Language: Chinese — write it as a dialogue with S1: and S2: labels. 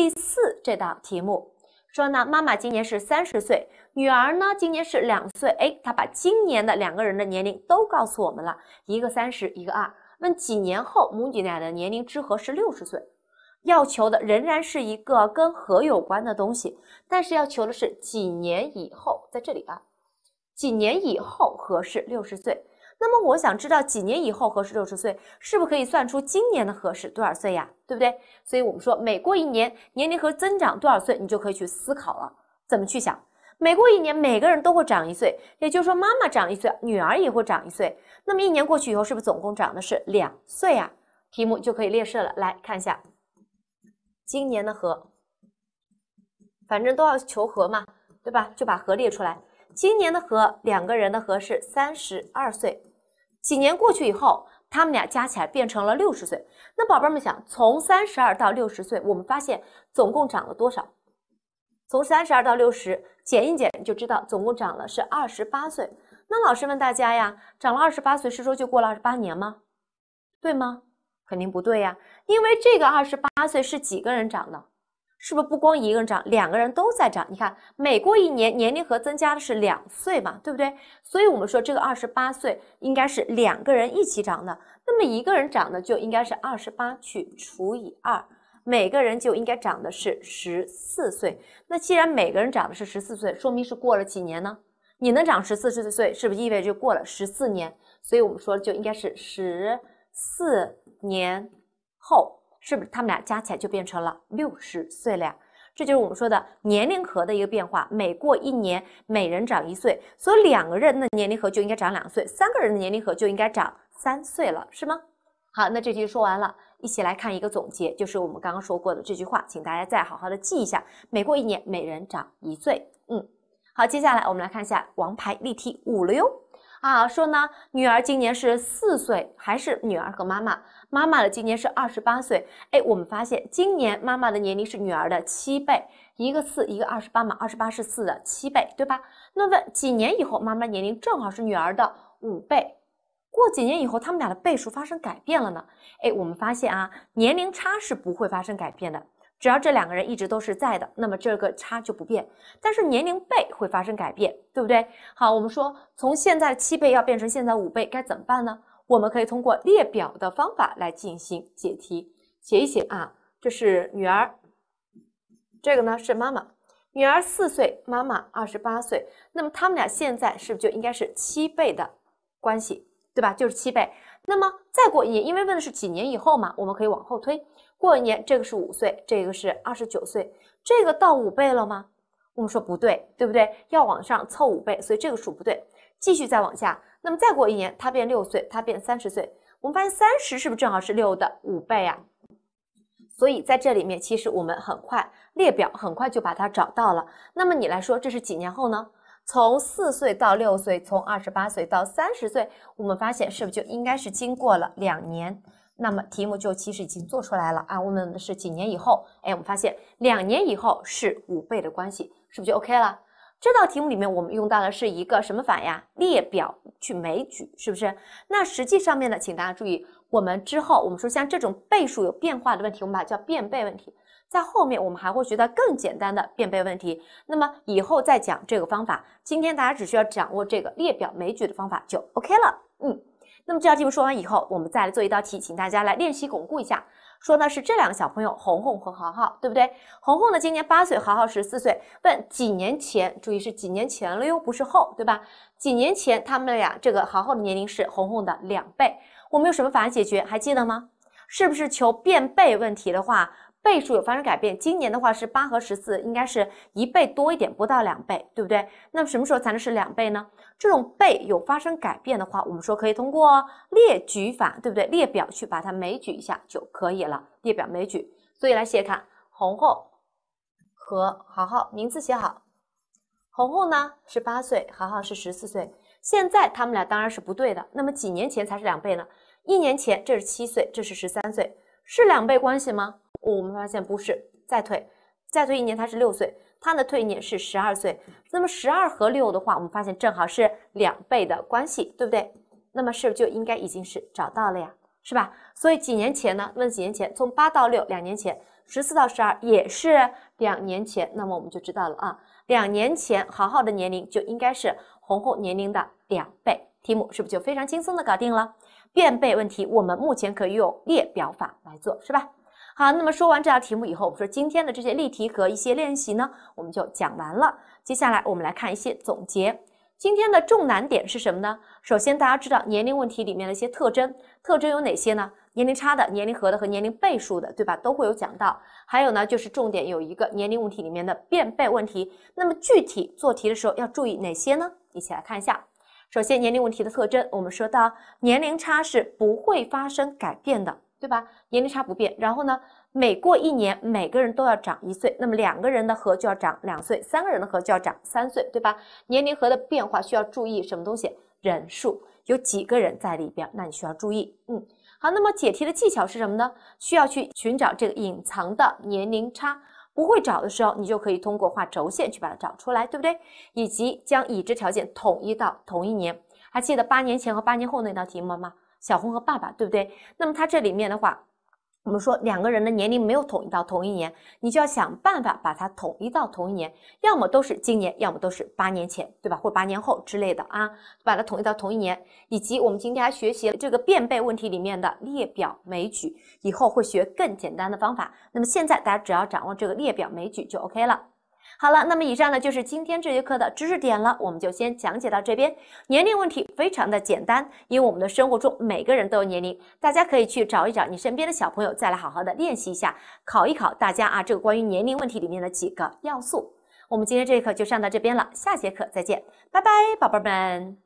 S1: 第四这道题目说呢，妈妈今年是三十岁，女儿呢今年是两岁。哎，她把今年的两个人的年龄都告诉我们了，一个三十，一个二。问几年后母女俩的年龄之和是六十岁？要求的仍然是一个跟和有关的东西，但是要求的是几年以后，在这里啊，几年以后和是六十岁。那么我想知道几年以后和是六十岁，是不是可以算出今年的和是多少岁呀？对不对？所以我们说每过一年年龄和增长多少岁，你就可以去思考了，怎么去想？每过一年，每个人都会长一岁，也就是说妈妈长一岁，女儿也会长一岁。那么一年过去以后，是不是总共长的是两岁啊？题目就可以列式了，来看一下，今年的和，反正都要求和嘛，对吧？就把和列出来，今年的和两个人的和是三十二岁。几年过去以后，他们俩加起来变成了六十岁。那宝贝儿们想，从三十二到六十岁，我们发现总共长了多少？从三十二到六十，减一减就知道总共长了是二十八岁。那老师问大家呀，长了二十八岁是说就过了二八年吗？对吗？肯定不对呀，因为这个二十八岁是几个人长的？是不是不光一个人长，两个人都在长？你看，每过一年，年龄和增加的是两岁嘛，对不对？所以我们说这个二十八岁应该是两个人一起长的。那么一个人长的就应该是二十八去除以二，每个人就应该长的是十四岁。那既然每个人长的是十四岁，说明是过了几年呢？你能长十四岁岁，是不是意味着过了十四年？所以我们说就应该是十四年后。是不是他们俩加起来就变成了六十岁了呀？这就是我们说的年龄和的一个变化，每过一年，每人长一岁，所以两个人的年龄和就应该长两岁，三个人的年龄和就应该长三岁了，是吗？好，那这题说完了，一起来看一个总结，就是我们刚刚说过的这句话，请大家再好好的记一下，每过一年，每人长一岁。嗯，好，接下来我们来看一下王牌例题五了哟。啊，说呢，女儿今年是四岁，还是女儿和妈妈？妈妈的今年是二十八岁。哎，我们发现今年妈妈的年龄是女儿的七倍，一个四，一个二十八嘛，二十八是四的七倍，对吧？那问几年以后妈妈年龄正好是女儿的五倍？过几年以后他们俩的倍数发生改变了呢？哎，我们发现啊，年龄差是不会发生改变的。只要这两个人一直都是在的，那么这个差就不变，但是年龄倍会发生改变，对不对？好，我们说从现在七倍要变成现在五倍，该怎么办呢？我们可以通过列表的方法来进行解题，写一写啊，这是女儿，这个呢是妈妈，女儿四岁，妈妈二十八岁，那么他们俩现在是不是就应该是七倍的关系，对吧？就是七倍。那么再过一年，因为问的是几年以后嘛，我们可以往后推。过一年，这个是五岁，这个是二十九岁，这个到五倍了吗？我们说不对，对不对？要往上凑五倍，所以这个数不对。继续再往下，那么再过一年，他变六岁，他变三十岁。我们发现三十是不是正好是六的五倍啊？所以在这里面，其实我们很快列表，很快就把它找到了。那么你来说，这是几年后呢？从四岁到六岁，从二十八岁到三十岁，我们发现是不是就应该是经过了两年？那么题目就其实已经做出来了啊。问的是几年以后？哎，我们发现两年以后是五倍的关系，是不是就 OK 了？这道题目里面我们用到的是一个什么法呀？列表去枚举，是不是？那实际上面呢，请大家注意，我们之后我们说像这种倍数有变化的问题，我们把它叫变倍问题。在后面我们还会学到更简单的变倍问题，那么以后再讲这个方法。今天大家只需要掌握这个列表枚举的方法就 OK 了。嗯，那么这道题目说完以后，我们再来做一道题，请大家来练习巩固一下。说呢是这两个小朋友红红和豪豪，对不对？红红呢今年八岁，豪豪十四岁。问几年前，注意是几年前了哟，不是后，对吧？几年前他们俩这个豪豪的年龄是红红的两倍。我们用什么法解决？还记得吗？是不是求变倍问题的话？倍数有发生改变，今年的话是八和十四，应该是一倍多一点，不到两倍，对不对？那么什么时候才能是两倍呢？这种倍有发生改变的话，我们说可以通过列举法，对不对？列表去把它枚举一下就可以了，列表枚举。所以来写看，红红和豪豪名字写好，红红呢是八岁，豪豪是十四岁。现在他们俩当然是不对的，那么几年前才是两倍呢？一年前，这是七岁，这是十三岁，是两倍关系吗？我们发现不是再退，再退一年他是六岁，他的退一年是十二岁。那么十二和六的话，我们发现正好是两倍的关系，对不对？那么是不是就应该已经是找到了呀？是吧？所以几年前呢？问几年前，从八到六，两年前；十四到十二也是两年前。那么我们就知道了啊，两年前豪豪的年龄就应该是红红年龄的两倍。题目是不是就非常轻松的搞定了？变倍问题，我们目前可以用列表法来做，是吧？好，那么说完这道题目以后，我们说今天的这些例题和一些练习呢，我们就讲完了。接下来我们来看一些总结。今天的重难点是什么呢？首先，大家知道年龄问题里面的一些特征，特征有哪些呢？年龄差的、年龄和的和年龄倍数的，对吧？都会有讲到。还有呢，就是重点有一个年龄问题里面的变倍问题。那么具体做题的时候要注意哪些呢？一起来看一下。首先，年龄问题的特征，我们说到年龄差是不会发生改变的。对吧？年龄差不变，然后呢，每过一年，每个人都要长一岁，那么两个人的和就要长两岁，三个人的和就要长三岁，对吧？年龄和的变化需要注意什么东西？人数，有几个人在里边，那你需要注意。嗯，好，那么解题的技巧是什么呢？需要去寻找这个隐藏的年龄差，不会找的时候，你就可以通过画轴线去把它找出来，对不对？以及将已知条件统一到同一年。还记得八年前和八年后那道题目吗？小红和爸爸，对不对？那么他这里面的话，我们说两个人的年龄没有统一到同一年，你就要想办法把它统一到同一年，要么都是今年，要么都是八年前，对吧？或八年后之类的啊，把它统一到同一年。以及我们今天还学习了这个变倍问题里面的列表枚举，以后会学更简单的方法。那么现在大家只要掌握这个列表枚举就 OK 了。好了，那么以上呢就是今天这节课的知识点了，我们就先讲解到这边。年龄问题非常的简单，因为我们的生活中每个人都有年龄，大家可以去找一找你身边的小朋友，再来好好的练习一下，考一考大家啊，这个关于年龄问题里面的几个要素。我们今天这节课就上到这边了，下节课再见，拜拜，宝贝们。